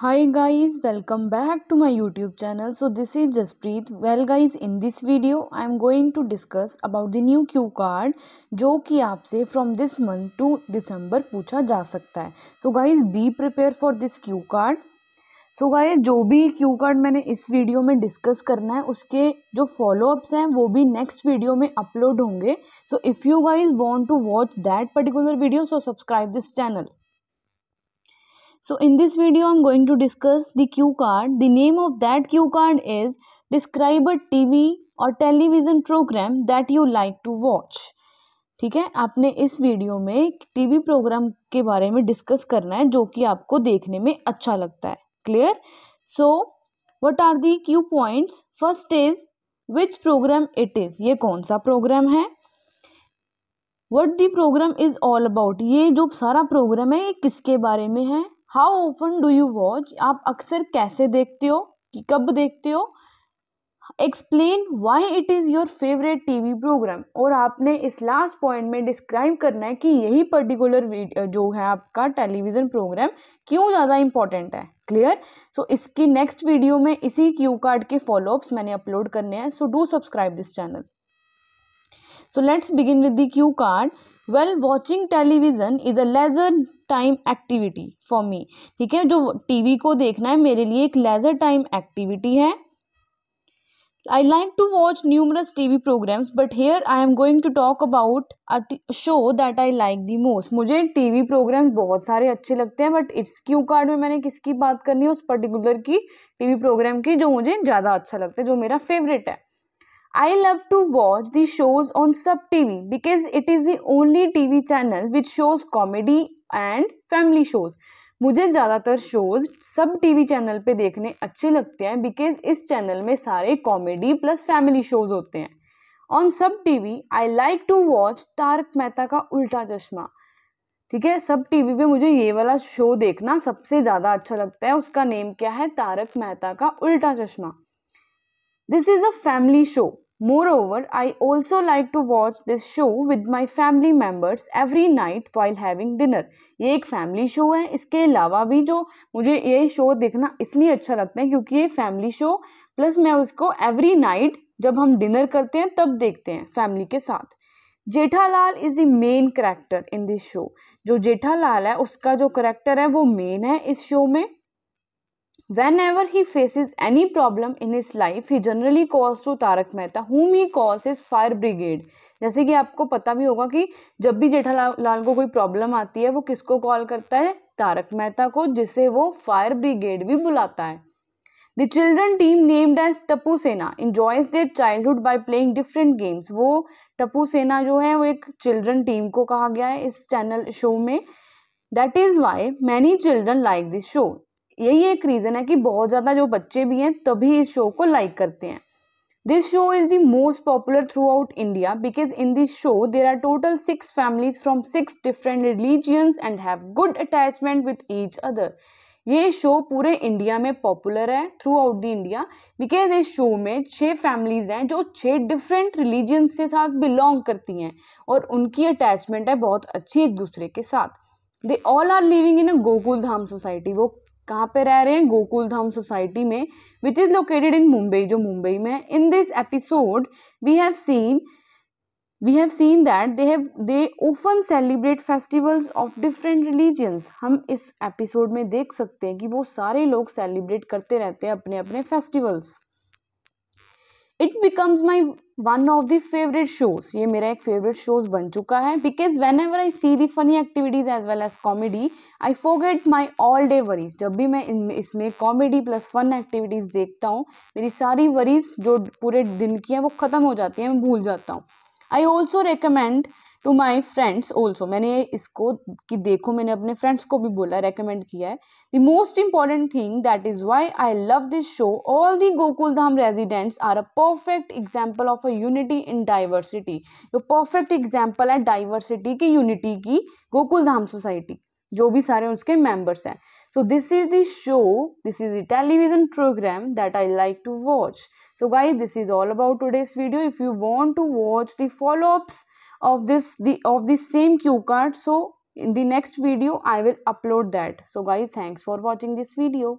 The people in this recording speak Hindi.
hi guys welcome back to my youtube channel so this is jaspreet well guys in this video i am going to discuss about the new q card जो कि आपसे from this month to december पूछा जा सकता है so guys be prepared for this q card so so guys जो भी क्यू कार्ड मैंने इस वीडियो में डिस्कस करना है उसके जो फॉलोअप्स हैं वो भी नेक्स्ट वीडियो में अपलोड होंगे so if you guys want to watch that particular video so subscribe this channel So in this video I'm going to discuss the cue card. The name of that cue card is describe a TV or television program that you like to watch. ठीक है आपने इस वीडियो में टीवी प्रोग्राम के बारे में डिस्कस करना है जो कि आपको देखने में अच्छा लगता है clear so what are the Q points first is which programme it is ये कौन सा प्रोग्राम है what the programme is all about ये जो सारा प्रोग्राम है ये किसके बारे में है how often do you watch आप अक्सर कैसे देखते हो कि कब देखते हो explain why it is your favourite TV programme और आपने इस लास्ट पॉइंट में डिस्क्राइब करना है कि यही पर्टिकुलर जो है आपका टेलीविज़न प्रोग्राम क्यों ज़्यादा इंपॉर्टेंट है क्लियर सो so, इसकी नेक्स्ट वीडियो में इसी क्यू कार्ड के फॉलोअप्स मैंने अपलोड करने हैं so do subscribe this channel so let's begin with the Q card well watching television is a leisure time activity for me ठीक है जो टीवी को देखना है मेरे लिए एक लेजर टाइम एक्टिविटी है I like to watch numerous T V programmes but here I am going to talk about show that I like the most मुझे वी प्रोग्राम्स बहुत सारे अच्छे लगते हैं बट इट्स क्यू कार्ड में मैंने किसकी बात करनी है उस पर्टिकुलर की वी प्रोग्राम की जो मुझे ज़्यादा अच्छा लगता है जो मेरा फेवरेट है to watch the shows on Sab T V because it is the only T V channel which shows comedy and family shows मुझे ज़्यादातर शोज़ सब टीवी चैनल पे देखने अच्छे लगते हैं बिकॉज इस चैनल में सारे कॉमेडी प्लस फैमिली शोज़ होते हैं on Sab TV I like to watch Taarak Mehta ka Ooltah चश्मा ठीक है सब टीवी पे मुझे ये वाला शो देखना सबसे ज़्यादा अच्छा लगता है उसका नेम क्या है Tarak Mehta ka Ooltah Chashmah this is a family show Moreover, I also like to watch this show with my family members every night while having dinner. ये एक फैमिली शो है इसके अलावा भी जो मुझे ये शो देखना इसलिए अच्छा लगता है क्योंकि ये फैमिली शो प्लस मैं उसको एवरी नाइट जब हम डिनर करते हैं तब देखते हैं फैमिली के साथ Jethalal is the main character in this show जो जेठालाल है उसका जो करेक्टर है वो मेन है इस शो में whenever he faces any problem in his life he generally calls to Taarak Mehta whom he calls is fire brigade जैसे कि आपको पता भी होगा कि जब भी जेठालाल को कोई प्रॉब्लम आती है वो किसको कॉल करता है तारक मेहता को जिसे वो फायर ब्रिगेड भी बुलाता है the children team named as Tapu Sena enjoys their childhood by playing different games वो टपू सेना जो है वो एक चिल्ड्रन टीम को कहा गया है इस चैनल शो में that is why many children like this show यही एक रीज़न है कि बहुत ज़्यादा जो बच्चे भी हैं तभी इस शो को लाइक करते हैं this show is the most popular throughout India because in this show there are total six families from six different religions and have good attachment with each other ये शो पूरे इंडिया में पॉपुलर है throughout the India because इस शो में छः फैमिलीज हैं जो छः डिफरेंट रिलीजन्स के साथ बिलोंग करती हैं और उनकी अटैचमेंट है बहुत अच्छी एक दूसरे के साथ they all are living in a Gokul Dham society वो कहाँ पे रह रहे हैं गोकुल धाम सोसाइटी में which is located in Mumbai जो मुंबई में in this episode we have seen we have seen that they have they often celebrate festivals of different religions हम इस एपिसोड में देख सकते हैं कि वो सारे लोग सेलिब्रेट करते रहते हैं अपने अपने festivals it becomes my one of the favourite shows ये मेरा एक फेवरेट शोज बन चुका है because whenever I see the funny activities as well as comedy I forget my all day worries जब भी मैं इसमें कॉमेडी प्लस फन एक्टिविटीज देखता हूँ मेरी सारी वरीज जो पूरे दिन की हैं वो ख़त्म हो जाती हैं मैं भूल जाता हूँ I also recommend to my friends also मैंने इसको कि देखो मैंने अपने फ्रेंड्स को भी बोला रेकमेंड किया है the most important thing that is why I love this show all the Gokul Dham residents are a perfect example of a unity in diversity जो परफेक्ट एग्जाम्पल है डाइवर्सिटी की यूनिटी की गोकुल धाम सोसाइटी जो भी सारे उसके मेंबर्स हैं so this is the show this is the television programme that I like to watch so guys this is all about today's video if you want to watch the followups of this the of the same cue card so in the next video i will upload that so guys thanks for watching this video